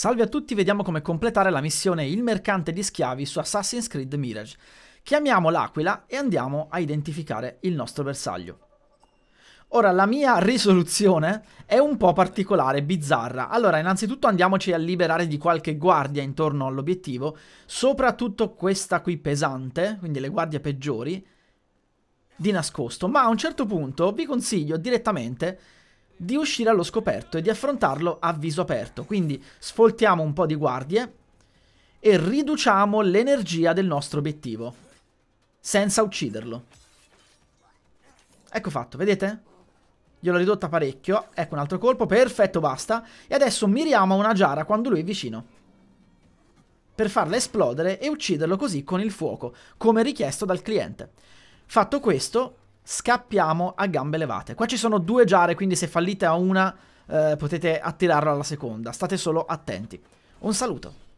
Salve a tutti, vediamo come completare la missione Il mercante di schiavi su Assassin's Creed Mirage. Chiamiamo l'Aquila e andiamo a identificare il nostro bersaglio. Ora, la mia risoluzione è un po' particolare, bizzarra. Allora, innanzitutto andiamoci a liberare di qualche guardia intorno all'obiettivo, soprattutto questa qui pesante, quindi le guardie peggiori, di nascosto. Ma a un certo punto vi consiglio direttamente di uscire allo scoperto e di affrontarlo a viso aperto. Quindi sfoltiamo un po' di guardie e riduciamo l'energia del nostro obiettivo, senza ucciderlo. Ecco fatto, vedete? Gliel'ho ridotta parecchio, ecco un altro colpo, perfetto, basta. E adesso miriamo a una giara quando lui è vicino. Per farla esplodere e ucciderlo così con il fuoco, come richiesto dal cliente. Fatto questo, scappiamo a gambe levate. Qua ci sono due giare, quindi se fallite a una eh, potete attirarla alla seconda. State solo attenti. Un saluto.